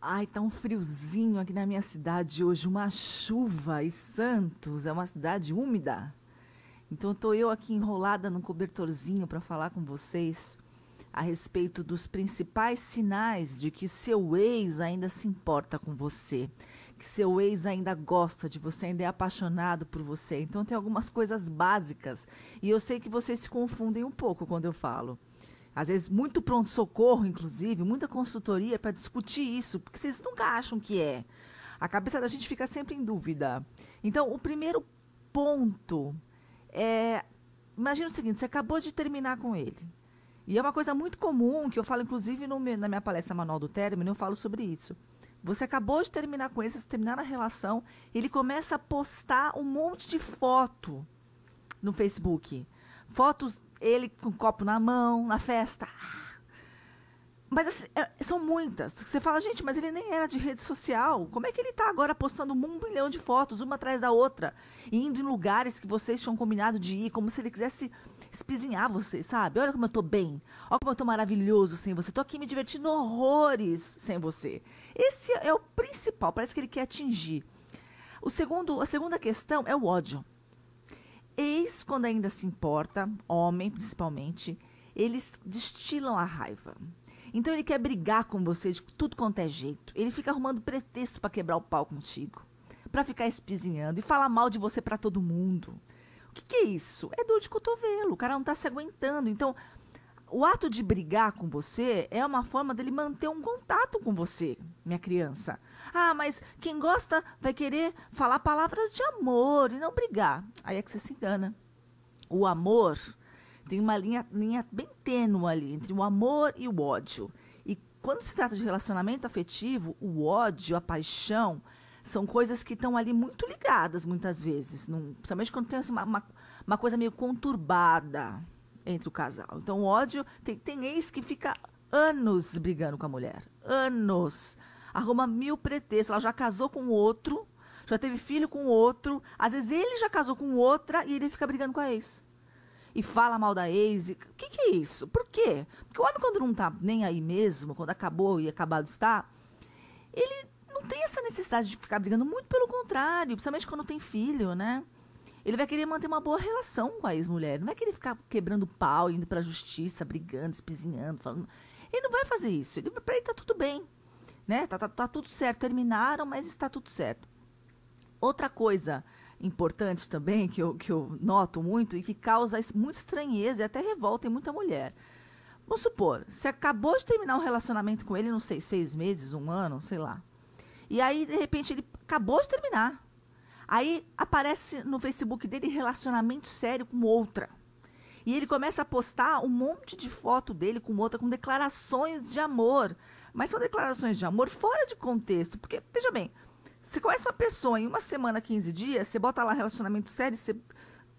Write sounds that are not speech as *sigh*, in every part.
Ai, tá um friozinho aqui na minha cidade hoje, uma chuva. E Santos é uma cidade úmida. Então tô eu aqui enrolada num cobertorzinho para falar com vocês a respeito dos principais sinais de que seu ex ainda se importa com você, que seu ex ainda gosta de você, ainda é apaixonado por você. Então tem algumas coisas básicas e eu sei que vocês se confundem um pouco quando eu falo às vezes muito pronto-socorro, inclusive, muita consultoria para discutir isso, porque vocês nunca acham que é. A cabeça da gente fica sempre em dúvida. Então, o primeiro ponto é. Imagina o seguinte: você acabou de terminar com ele. E é uma coisa muito comum, que eu falo, inclusive, meu, na minha palestra Manual do Término, eu falo sobre isso. Você acabou de terminar com ele, você terminar a relação, ele começa a postar um monte de foto no Facebook. Fotos ele com um copo na mão, na festa. Mas assim, é, são muitas. Você fala, gente, mas ele nem era de rede social. Como é que ele está agora postando um milhão de fotos, uma atrás da outra, indo em lugares que vocês tinham combinado de ir, como se ele quisesse espizinhar vocês, sabe? Olha como eu estou bem. Olha como eu estou maravilhoso sem você. estou aqui me divertindo horrores sem você. Esse é o principal, parece que ele quer atingir. O segundo, a segunda questão é o ódio. Eis quando ainda se importa, homem principalmente, eles destilam a raiva. Então ele quer brigar com você de tudo quanto é jeito. Ele fica arrumando pretexto para quebrar o pau contigo, para ficar espizinhando e falar mal de você para todo mundo. O que, que, é isso? É dor de cotovelo. O cara não está se aguentando. Então o ato de brigar com você é uma forma dele manter um contato com você, minha criança. Ah, mas quem gosta vai querer falar palavras de amor e não brigar. Aí é que você se engana. O amor tem uma linha, linha bem tênue ali entre o amor e o ódio. E quando se trata de relacionamento afetivo, o ódio, a paixão, são coisas que estão ali muito ligadas muitas vezes, num, principalmente quando tem assim, uma, uma, uma coisa meio conturbada entre o casal. Então, o ódio. Tem, tem ex que fica anos brigando com a mulher. Anos. Arruma mil pretextos. Ela já casou com outro, já teve filho com outro. Às vezes ele já casou com outra e ele fica brigando com a ex. E fala mal da ex. O que, que é isso? Por quê? Porque o homem, quando não tá nem aí mesmo, quando acabou e acabado está, ele não tem essa necessidade de ficar brigando. Muito pelo contrário, principalmente quando tem filho, né? Ele vai querer manter uma boa relação com a ex-mulher. Não vai querer ficar quebrando pau, indo para a justiça, brigando, espizinhando, falando. Ele não vai fazer isso. Ele, para ele tá tudo bem. Né? Tá, tá, tá tudo certo. Terminaram, mas está tudo certo. Outra coisa importante também que eu, que eu noto muito e que causa muita estranheza e até revolta em muita mulher. Vamos supor, você acabou de terminar um relacionamento com ele, não sei, seis meses, um ano, sei lá. E aí, de repente, ele acabou de terminar. Aí aparece no Facebook dele relacionamento sério com outra. E ele começa a postar um monte de foto dele com outra, com declarações de amor. Mas são declarações de amor fora de contexto. Porque, veja bem, você conhece uma pessoa em uma semana, 15 dias, você bota lá relacionamento sério, você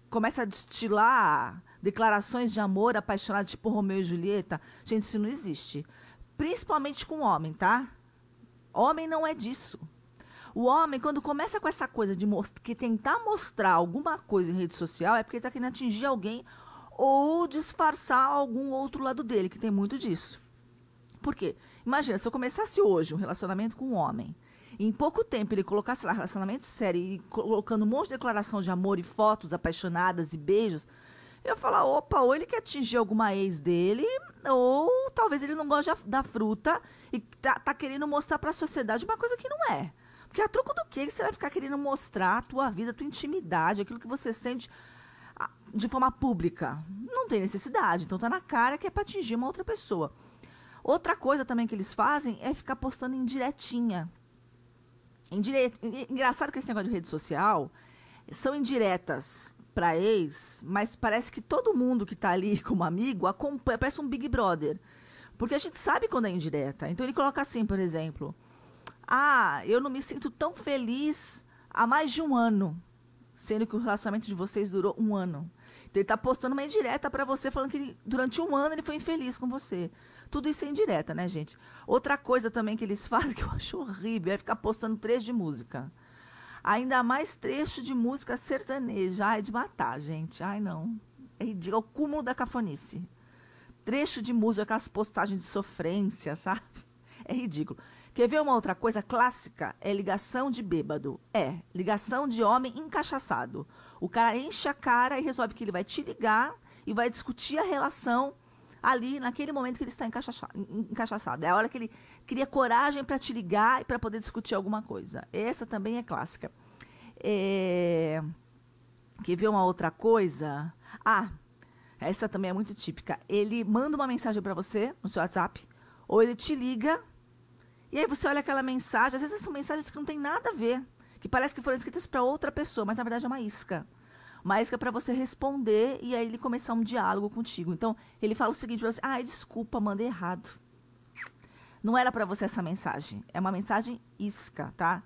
começa a destilar declarações de amor apaixonado, tipo Romeu e Julieta. Gente, isso não existe. Principalmente com homem, tá? Homem não é disso. O homem, quando começa com essa coisa de que tentar mostrar alguma coisa em rede social, é porque ele está querendo atingir alguém ou disfarçar algum outro lado dele, que tem muito disso. Por quê? Imagina, se eu começasse hoje um relacionamento com um homem, e em pouco tempo ele colocasse lá relacionamento sério, e colocando um monte de declaração de amor e fotos apaixonadas e beijos, eu ia falar, opa, ou ele quer atingir alguma ex dele, ou talvez ele não goste da fruta e tá, tá querendo mostrar para a sociedade uma coisa que não é. Porque a troco do que você vai ficar querendo mostrar a tua vida, a tua intimidade, aquilo que você sente ah, de forma pública? Não tem necessidade. Então tá na cara que é para atingir uma outra pessoa. Outra coisa também que eles fazem é ficar postando em diretinha. Engraçado que esse negócio de rede social são indiretas para ex, mas parece que todo mundo que está ali *laughs* como amigo acompanha, parece um Big Brother. Porque a gente sabe quando é indireta. Então ele coloca assim, por exemplo. Ah, eu não me sinto tão feliz há mais de um ano, sendo que o relacionamento de vocês durou um ano. Então, ele está postando uma indireta para você, falando que ele, durante um ano ele foi infeliz com você. Tudo isso é indireta, né, gente? Outra coisa também que eles *laughs* fazem que eu acho horrível é ficar postando trecho de música. Ainda mais trecho de música sertaneja. Ai, de matar, gente. Ai, não. É ridículo. É o cúmulo da cafonice. Trecho de música, aquelas postagens de sofrência, *laughs* sabe? É ridículo. Quer ver uma outra coisa clássica? É ligação de bêbado. É, ligação de homem encaixaçado. O cara enche a cara e resolve que ele vai te ligar e vai discutir a relação ali naquele momento que ele está encaixaçado. É a hora que ele cria coragem para te ligar e para poder discutir alguma coisa. Essa também é clássica. É... Quer ver uma outra coisa? Ah, essa também é muito típica. Ele manda uma mensagem para você no seu WhatsApp ou ele te liga e aí você olha aquela mensagem, às vezes são mensagens que não tem nada a ver, que parece que foram escritas para outra pessoa, mas na verdade é uma isca. Uma isca para você responder e aí ele começar um diálogo contigo. Então, ele fala o seguinte para você: "Ah, desculpa, mandei errado". Não era para você essa mensagem. É uma mensagem isca, tá?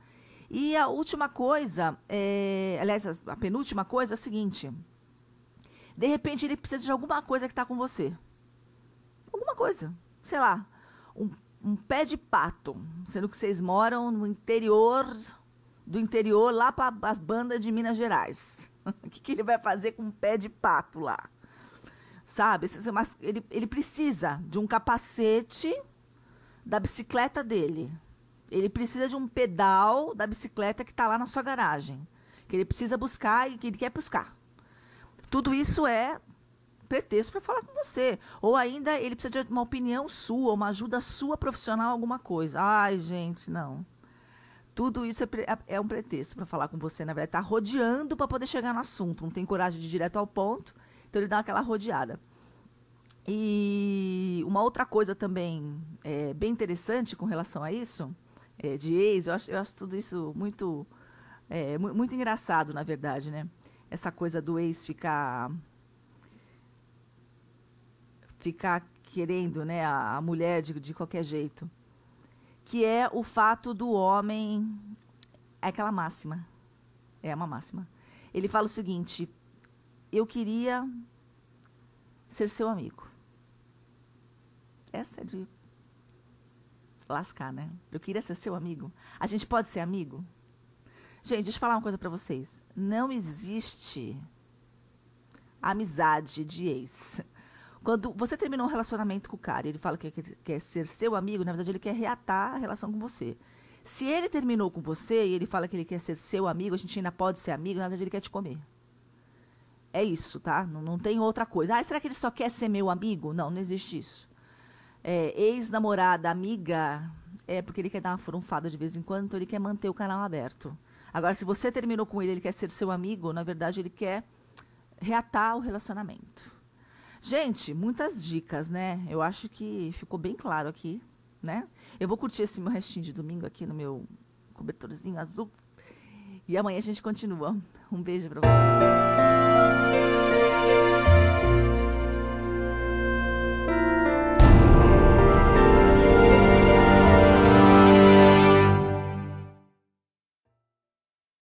E a última coisa, é, aliás, a penúltima coisa é a seguinte: de repente ele precisa de alguma coisa que está com você. Alguma coisa. Sei lá, um um pé de pato, sendo que vocês moram no interior do interior lá para as bandas de Minas Gerais. *laughs* o que, que, ele vai fazer com um pé de pato lá? Sabe? Ele, ele precisa de um capacete da bicicleta dele. Ele precisa de um pedal da bicicleta que está lá na sua garagem. Que ele precisa buscar e que ele quer buscar. Tudo isso é pretexto para falar com você. Ou ainda ele precisa de uma opinião sua, uma ajuda sua profissional, alguma coisa. Ai, gente, não. Tudo isso é, é, é um pretexto para falar com você, na verdade. Está rodeando para poder chegar no assunto. Não tem coragem de ir direto ao ponto, então ele dá aquela rodeada. E uma outra coisa também é, bem interessante com relação a isso, é, de ex, eu acho, eu acho tudo isso muito, é, muito engraçado, na verdade, né? Essa coisa do ex ficar ficar querendo né, a, a mulher de, de qualquer jeito, que é o fato do homem. É aquela máxima. É uma máxima. Ele fala o seguinte: eu queria ser seu amigo. Essa é de lascar, né? Eu queria ser seu amigo. A gente pode ser amigo? Gente, deixa eu falar uma coisa para vocês. Não existe amizade de ex. Quando você terminou um relacionamento com o cara e ele fala que quer, quer ser seu amigo, na verdade ele quer reatar a relação com você. Se ele terminou com você e ele fala que ele quer ser seu amigo, a gente ainda pode ser amigo, na verdade ele quer te comer. É isso, tá? Não, não tem outra coisa. Ah, será que ele só quer ser meu amigo? Não, não existe isso. É, Ex-namorada, amiga, é porque ele quer dar uma furunfada de vez em quando, então ele quer manter o canal aberto. Agora, se você terminou com ele, ele quer ser seu amigo, na verdade ele quer reatar o relacionamento. Gente, muitas dicas, né? Eu acho que ficou bem claro aqui, né? Eu vou curtir esse meu restinho de domingo aqui no meu cobertorzinho azul. E amanhã a gente continua. Um beijo para vocês.